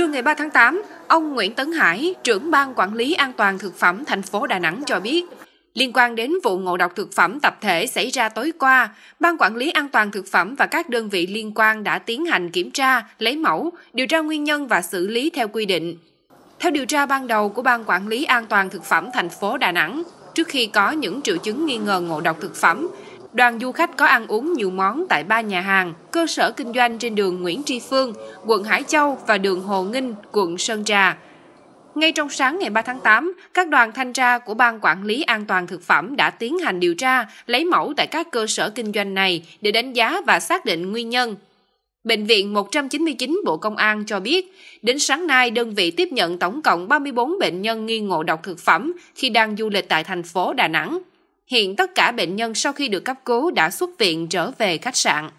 Trưa ngày 3 tháng 8, ông Nguyễn Tấn Hải, trưởng ban quản lý an toàn thực phẩm thành phố Đà Nẵng cho biết, liên quan đến vụ ngộ độc thực phẩm tập thể xảy ra tối qua, ban quản lý an toàn thực phẩm và các đơn vị liên quan đã tiến hành kiểm tra, lấy mẫu, điều tra nguyên nhân và xử lý theo quy định. Theo điều tra ban đầu của ban quản lý an toàn thực phẩm thành phố Đà Nẵng, trước khi có những triệu chứng nghi ngờ ngộ độc thực phẩm, đoàn du khách có ăn uống nhiều món tại ba nhà hàng, cơ sở kinh doanh trên đường Nguyễn Tri Phương, quận Hải Châu và đường Hồ Nghinh, quận Sơn Trà. Ngay trong sáng ngày 3 tháng 8, các đoàn thanh tra của Ban Quản lý An toàn Thực phẩm đã tiến hành điều tra, lấy mẫu tại các cơ sở kinh doanh này để đánh giá và xác định nguyên nhân. Bệnh viện 199 Bộ Công an cho biết, đến sáng nay đơn vị tiếp nhận tổng cộng 34 bệnh nhân nghi ngộ độc thực phẩm khi đang du lịch tại thành phố Đà Nẵng. Hiện tất cả bệnh nhân sau khi được cấp cứu đã xuất viện trở về khách sạn.